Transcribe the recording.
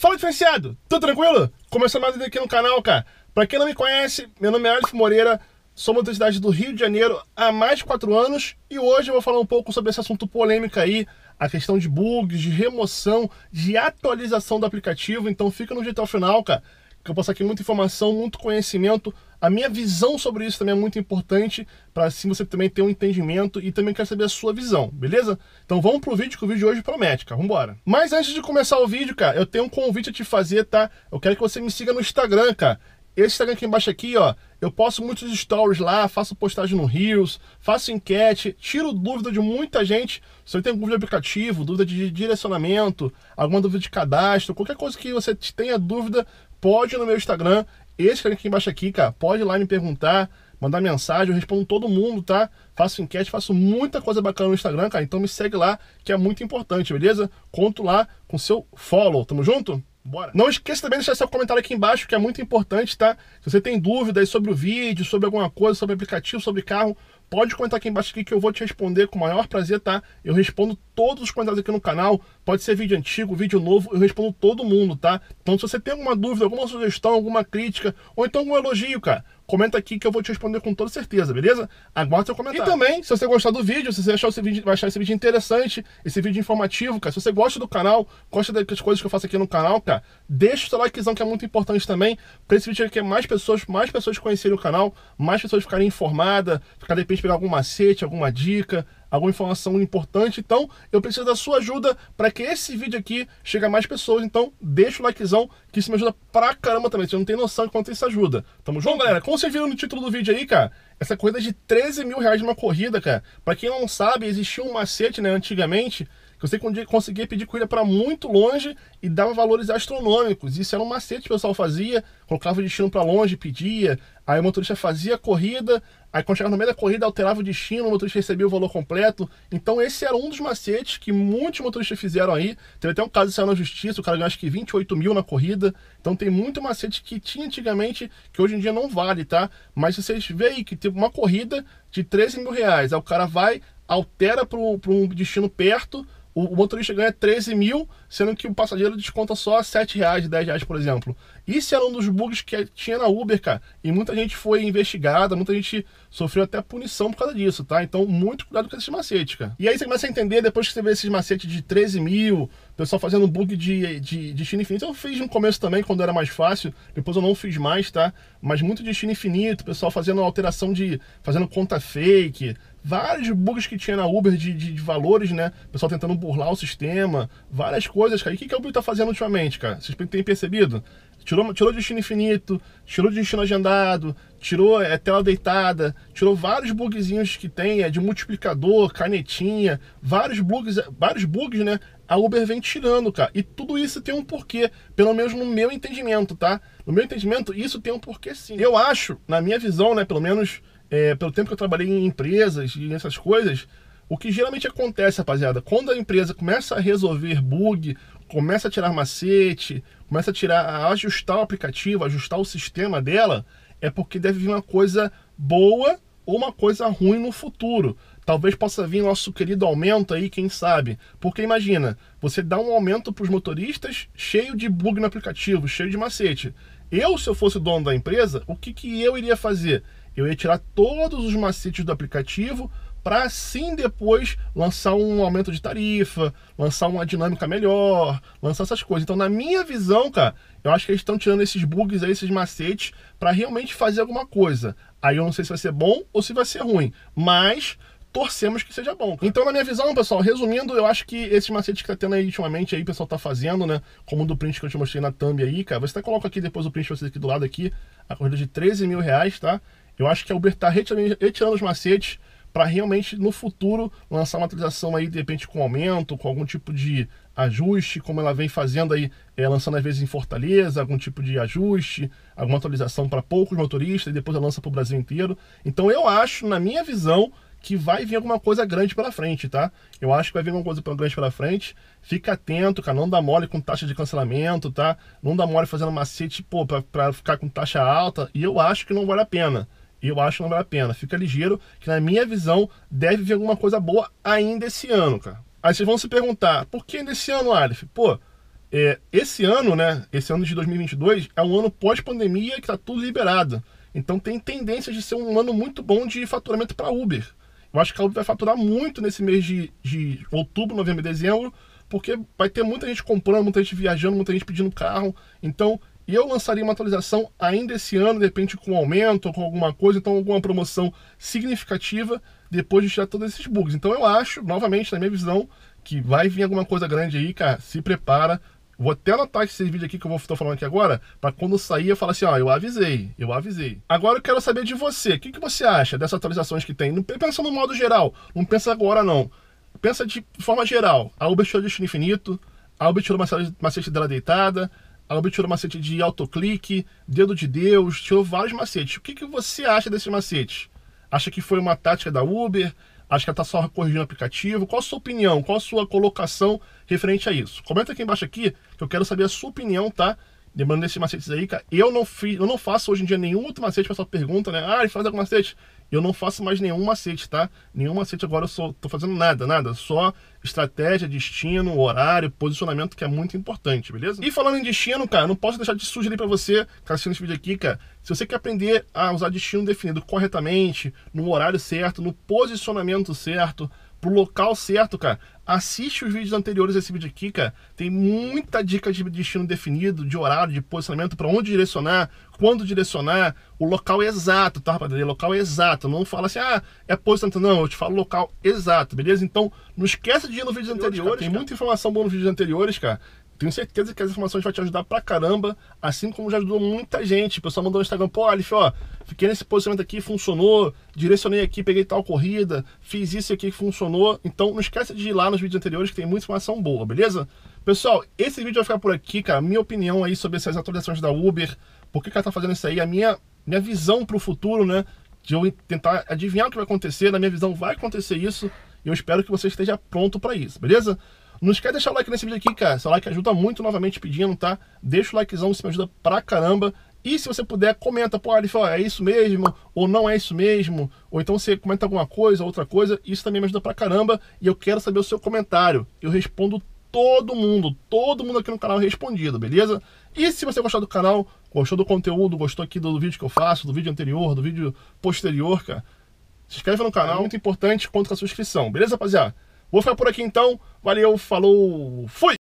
Fala diferenciado, tudo tranquilo? Começando mais um vídeo aqui no canal, cara. Pra quem não me conhece, meu nome é Alex Moreira, sou motorista do Rio de Janeiro há mais de 4 anos e hoje eu vou falar um pouco sobre esse assunto polêmico aí, a questão de bugs, de remoção, de atualização do aplicativo, então fica no jeito ao final, cara, que eu posso aqui muita informação, muito conhecimento a minha visão sobre isso também é muito importante, para assim você também ter um entendimento e também quer saber a sua visão, beleza? Então vamos pro vídeo, que o vídeo de hoje promete, cara, vambora. Mas antes de começar o vídeo, cara, eu tenho um convite a te fazer, tá? Eu quero que você me siga no Instagram, cara. Esse Instagram aqui embaixo aqui, ó, eu posto muitos stories lá, faço postagem no Reels, faço enquete, tiro dúvida de muita gente. Se você tem dúvida de aplicativo, dúvida de direcionamento, alguma dúvida de cadastro, qualquer coisa que você tenha dúvida, pode ir no meu Instagram esse cara aqui embaixo aqui, cara, pode ir lá me perguntar, mandar mensagem, eu respondo todo mundo, tá? Faço enquete, faço muita coisa bacana no Instagram, cara. Então me segue lá, que é muito importante, beleza? Conto lá com seu follow. Tamo junto? Bora. Não esqueça também de deixar seu comentário aqui embaixo, que é muito importante, tá? Se você tem dúvidas sobre o vídeo, sobre alguma coisa, sobre aplicativo, sobre carro, pode comentar aqui embaixo aqui que eu vou te responder com o maior prazer, tá? Eu respondo todos os comentários aqui no canal. Pode ser vídeo antigo, vídeo novo, eu respondo todo mundo, tá? Então se você tem alguma dúvida, alguma sugestão, alguma crítica, ou então algum elogio, cara, comenta aqui que eu vou te responder com toda certeza, beleza? Aguardo seu comentário. E também, se você gostar do vídeo, se você achar esse vídeo, achar esse vídeo interessante, esse vídeo informativo, cara, se você gosta do canal, gosta das coisas que eu faço aqui no canal, cara, deixa o seu likezão que é muito importante também, para esse vídeo aqui é mais pessoas, mais pessoas conhecerem o canal, mais pessoas ficarem informadas, ficar de repente pegar algum macete, alguma dica, alguma informação importante. Então, eu preciso da sua ajuda para que esse vídeo aqui chegue a mais pessoas. Então, deixa o likezão, que isso me ajuda pra caramba também. Você não tem noção de quanto isso ajuda. Tamo junto? galera, como vocês viram no título do vídeo aí, cara, essa corrida de 13 mil reais uma corrida, cara. Pra quem não sabe, existia um macete, né, antigamente que você conseguia pedir corrida para muito longe e dava valores astronômicos. Isso era um macete que o pessoal fazia, colocava o destino para longe, pedia, aí o motorista fazia a corrida, aí quando chegava no meio da corrida alterava o destino, o motorista recebia o valor completo. Então esse era um dos macetes que muitos motoristas fizeram aí. Teve até um caso que saiu na justiça, o cara ganhou acho que 28 mil na corrida. Então tem muito macete que tinha antigamente, que hoje em dia não vale, tá? Mas se vocês veem que teve uma corrida de 13 mil reais, aí o cara vai, altera para um destino perto, o, o motorista ganha 13 mil, sendo que o passageiro desconta só 7 reais, 10 reais, por exemplo. Isso era um dos bugs que tinha na Uber, cara. E muita gente foi investigada, muita gente sofreu até punição por causa disso, tá? Então, muito cuidado com esses macetes, cara. E aí você começa a entender, depois que você vê esses macetes de 13 mil, pessoal fazendo bug de, de destino infinito. Eu fiz no começo também, quando era mais fácil, depois eu não fiz mais, tá? Mas muito destino infinito, pessoal fazendo alteração de. fazendo conta fake, vários bugs que tinha na Uber de, de, de valores, né? pessoal tentando burlar o sistema, várias coisas, cara. E o que, que a Uber tá fazendo ultimamente, cara? Vocês têm percebido? Tirou, tirou destino infinito, tirou destino agendado, tirou é, tela deitada, tirou vários bugzinhos que tem, é, de multiplicador, canetinha, vários bugs, é, vários bugs, né? A Uber vem tirando, cara. E tudo isso tem um porquê, pelo menos no meu entendimento, tá? No meu entendimento, isso tem um porquê sim. Eu acho, na minha visão, né, pelo menos é, pelo tempo que eu trabalhei em empresas e nessas coisas, o que geralmente acontece, rapaziada, quando a empresa começa a resolver bug, começa a tirar macete, começa a tirar, a ajustar o aplicativo, ajustar o sistema dela, é porque deve vir uma coisa boa ou uma coisa ruim no futuro. Talvez possa vir nosso querido aumento aí, quem sabe. Porque imagina, você dá um aumento para os motoristas cheio de bug no aplicativo, cheio de macete. Eu, se eu fosse dono da empresa, o que, que eu iria fazer? Eu ia tirar todos os macetes do aplicativo para sim depois lançar um aumento de tarifa, lançar uma dinâmica melhor, lançar essas coisas. Então, na minha visão, cara, eu acho que eles estão tirando esses bugs aí, esses macetes, para realmente fazer alguma coisa. Aí eu não sei se vai ser bom ou se vai ser ruim, mas torcemos que seja bom. Então, na minha visão, pessoal, resumindo, eu acho que esses macetes que tá tendo aí ultimamente aí, o pessoal tá fazendo, né? Como do print que eu te mostrei na thumb aí, cara. Você até coloca aqui depois o print pra vocês aqui do lado aqui, a corrida de 13 mil reais, tá? Eu acho que a Uber está retirando, os macetes para realmente no futuro lançar uma atualização aí de repente com aumento, com algum tipo de ajuste, como ela vem fazendo aí, é, lançando às vezes em Fortaleza, algum tipo de ajuste, alguma atualização para poucos motoristas e depois ela lança para o Brasil inteiro. Então eu acho, na minha visão, que vai vir alguma coisa grande pela frente, tá? Eu acho que vai vir alguma coisa grande pela frente. Fica atento, cara. Não dá mole com taxa de cancelamento, tá? Não dá mole fazendo macete, pô, pra, pra ficar com taxa alta. E eu acho que não vale a pena. E eu acho que não vale a pena. Fica ligeiro, que na minha visão deve vir alguma coisa boa ainda esse ano, cara. Aí vocês vão se perguntar, por que ainda esse ano, Aleph? Pô, é, esse ano, né? Esse ano de 2022 é um ano pós-pandemia que tá tudo liberado. Então tem tendência de ser um ano muito bom de faturamento para Uber. Eu acho que a Uber vai faturar muito nesse mês de, de outubro, novembro e dezembro, porque vai ter muita gente comprando, muita gente viajando, muita gente pedindo carro. Então e eu lançaria uma atualização ainda esse ano, de repente com aumento ou com alguma coisa, então alguma promoção significativa depois de tirar todos esses bugs. Então eu acho, novamente, na minha visão, que vai vir alguma coisa grande aí, cara. Se prepara. Vou até anotar esse vídeo aqui que eu vou estar falando aqui agora, para quando sair eu falar assim, ó, eu avisei, eu avisei. Agora eu quero saber de você, o que, que você acha dessas atualizações que tem? Não pensa no modo geral, não pensa agora não. Pensa de forma geral. A Uber tirou de infinito, a Uber tirou uma macete dela deitada, a Gabi tirou macete de autoclique, dedo de Deus, tirou vários macetes. O que, que você acha desses macetes? Acha que foi uma tática da Uber? Acha que ela está só corrigindo o aplicativo? Qual a sua opinião? Qual a sua colocação referente a isso? Comenta aqui embaixo aqui, que eu quero saber a sua opinião, tá? Lembrando desses macetes aí, cara, eu não, fiz, eu não faço hoje em dia nenhum outro macete, para sua pergunta, né? Ah, ele faz algum macete? Eu não faço mais nenhum macete, tá? Nenhum macete agora eu sou, tô fazendo nada, nada. Só estratégia, destino, horário, posicionamento, que é muito importante, beleza? E falando em destino, cara, não posso deixar de sugerir para você, cara, assistindo esse vídeo aqui, cara, se você quer aprender a usar destino definido corretamente, no horário certo, no posicionamento certo, pro local certo, cara. Assiste os vídeos anteriores desse vídeo aqui, cara. Tem muita dica de destino definido, de horário, de posicionamento, para onde direcionar, quando direcionar, o local exato, tá, rapaziada? Local exato. Não fala assim, ah, é posicionamento. Não, eu te falo local exato, beleza? Então, não esquece de ir nos vídeos anteriores. tem muita informação boa nos vídeos anteriores, cara. Tenho certeza que as informações vão te ajudar pra caramba, assim como já ajudou muita gente. O pessoal mandou no Instagram, pô, Alif, ó, fiquei nesse posicionamento aqui, funcionou, direcionei aqui, peguei tal corrida, fiz isso aqui que funcionou. Então não esquece de ir lá nos vídeos anteriores que tem muita informação boa, beleza? Pessoal, esse vídeo vai ficar por aqui, cara. Minha opinião aí sobre essas atualizações da Uber, por que, que ela tá fazendo isso aí, a minha, minha visão pro futuro, né? De eu tentar adivinhar o que vai acontecer, na minha visão vai acontecer isso. E eu espero que você esteja pronto para isso, beleza? Não esquece de deixar o like nesse vídeo aqui, cara. Seu like ajuda muito, novamente pedindo, tá? Deixa o likezão, isso me ajuda pra caramba. E se você puder, comenta, pô, Arif, é isso mesmo? Ou não é isso mesmo? Ou então você comenta alguma coisa, outra coisa. Isso também me ajuda pra caramba. E eu quero saber o seu comentário. Eu respondo todo mundo, todo mundo aqui no canal é respondido, beleza? E se você gostar do canal, gostou do conteúdo, gostou aqui do, do vídeo que eu faço, do vídeo anterior, do vídeo posterior, cara, se inscreve no canal, é muito importante, conta com a sua inscrição, beleza, rapaziada? Vou ficar por aqui então. Valeu, falou, fui!